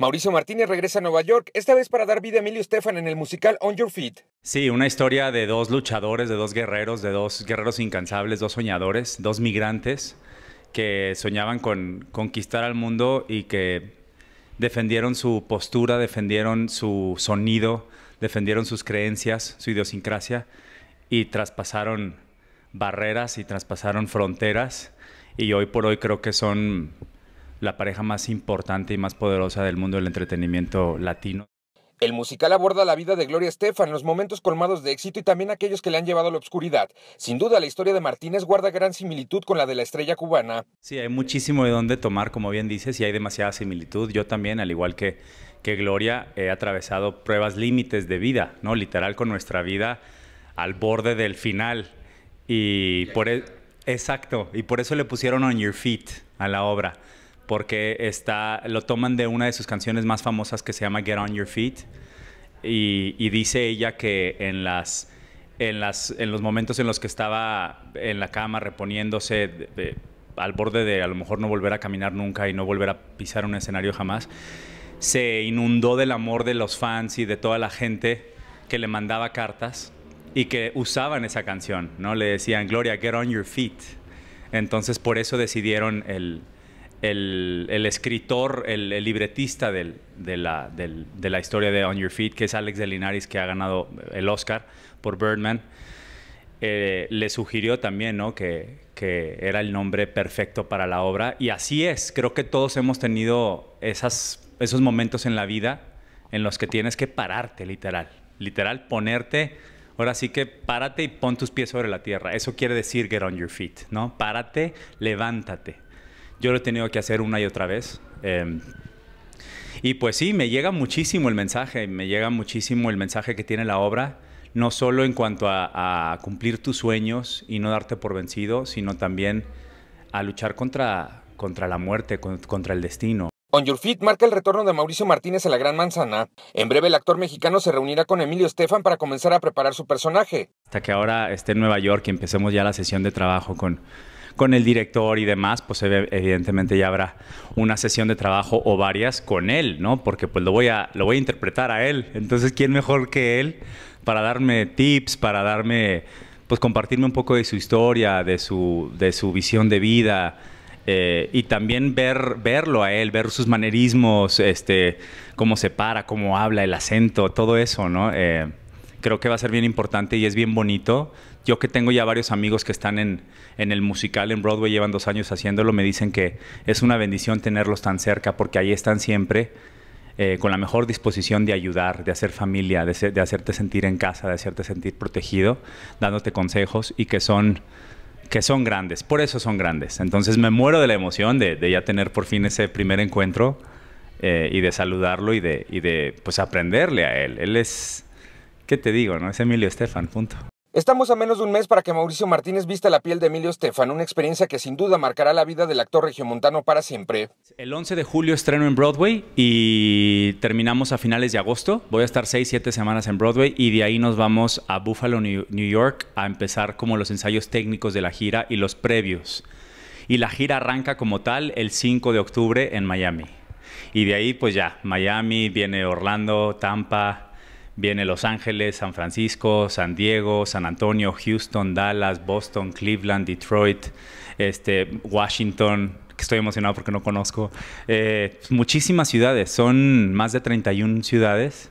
Mauricio Martínez regresa a Nueva York, esta vez para dar vida a Emilio Estefan en el musical On Your Feet. Sí, una historia de dos luchadores, de dos guerreros, de dos guerreros incansables, dos soñadores, dos migrantes que soñaban con conquistar al mundo y que defendieron su postura, defendieron su sonido, defendieron sus creencias, su idiosincrasia y traspasaron barreras y traspasaron fronteras y hoy por hoy creo que son la pareja más importante y más poderosa del mundo del entretenimiento latino. El musical aborda la vida de Gloria Estefan, los momentos colmados de éxito y también aquellos que le han llevado a la obscuridad. Sin duda, la historia de Martínez guarda gran similitud con la de la estrella cubana. Sí, hay muchísimo de dónde tomar, como bien dices, y hay demasiada similitud. Yo también, al igual que, que Gloria, he atravesado pruebas límites de vida, ¿no? Literal con nuestra vida al borde del final. Y por e, exacto, y por eso le pusieron On Your Feet a la obra porque está, lo toman de una de sus canciones más famosas que se llama Get On Your Feet. Y, dice ella que en las, en las, en los momentos en los que estaba en la cama reponiéndose al borde de a lo mejor no volver a caminar nunca y no volver a pisar un escenario jamás, se inundó del amor de los fans y de toda la gente que le mandaba cartas y que usaban esa canción, ¿no? Le decían, Gloria, get on your feet. Entonces por eso decidieron el, el, escritor, el, libretista de, la, historia de On Your Feet, que es Alex de Linares, que ha ganado el Oscar por Birdman, eh, le sugirió también que, era el nombre perfecto para la obra. Y así es, creo que todos hemos tenido esos momentos en la vida en los que tienes que pararte, literal. Literal, ponerte Ahora sí que párate y pon tus pies sobre la tierra. Eso quiere decir get on your feet, ¿no? Párate, levántate. Yo lo he tenido que hacer una y otra vez. Em, y pues sí, me llega muchísimo el mensaje, me llega muchísimo el mensaje que tiene la obra, no solo en cuanto a, cumplir tus sueños y no darte por vencido, sino también a luchar contra, contra la muerte, contra el destino. On Your Feet marca el retorno de Mauricio Martínez a la Gran Manzana. En breve el actor mexicano se reunirá con Emilio Estefan para comenzar a preparar su personaje. Hasta que ahora esté en Nueva York y empecemos ya la sesión de trabajo con, con el director y demás, pues evidentemente ya habrá una sesión de trabajo o varias con él, ¿no? Porque pues lo voy a, lo voy a interpretar a él. Entonces, ¿quién mejor que él para darme tips, para darme, pues compartirme un poco de su historia, de su, de su visión de vida? Eh, y también ver, verlo a él, ver sus manerismos, este, cómo se para, cómo habla, el acento, todo eso, ¿no? Eh, creo que va a ser bien importante y es bien bonito. Yo que tengo ya varios amigos que están en, en el musical en Broadway, llevan dos años haciéndolo, me dicen que es una bendición tenerlos tan cerca porque ahí están siempre. Eh, con la mejor disposición de ayudar, de hacer familia, de, de, hacerte sentir en casa, de hacerte sentir protegido, dándote consejos y que son, que son grandes, por eso son grandes. Entonces me muero de la emoción de, ya tener por fin ese primer encuentro eh, y de saludarlo y de, y de pues aprenderle a él. Él es ¿Qué te digo? No? Es Emilio Estefan, punto. Estamos a menos de un mes para que Mauricio Martínez vista la piel de Emilio Estefan, una experiencia que sin duda marcará la vida del actor regiomontano para siempre. El 11 de julio estreno en Broadway y terminamos a finales de agosto. Voy a estar 6, 7 semanas en Broadway y de ahí nos vamos a Buffalo, New York, a empezar como los ensayos técnicos de la gira y los previos. Y la gira arranca como tal el 5 de octubre en Miami. Y de ahí pues ya, Miami, viene Orlando, Tampa, Viene Los Ángeles, San Francisco, San Diego, San Antonio, Houston, Dallas, Boston, Cleveland, Detroit, este, Washington, que estoy emocionado porque no conozco. Eh, muchísimas ciudades, son más de 31 ciudades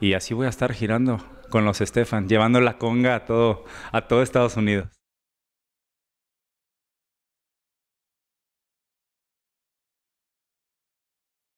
y así voy a estar girando con los Stefan, llevando la conga a todo, a todo Estados Unidos.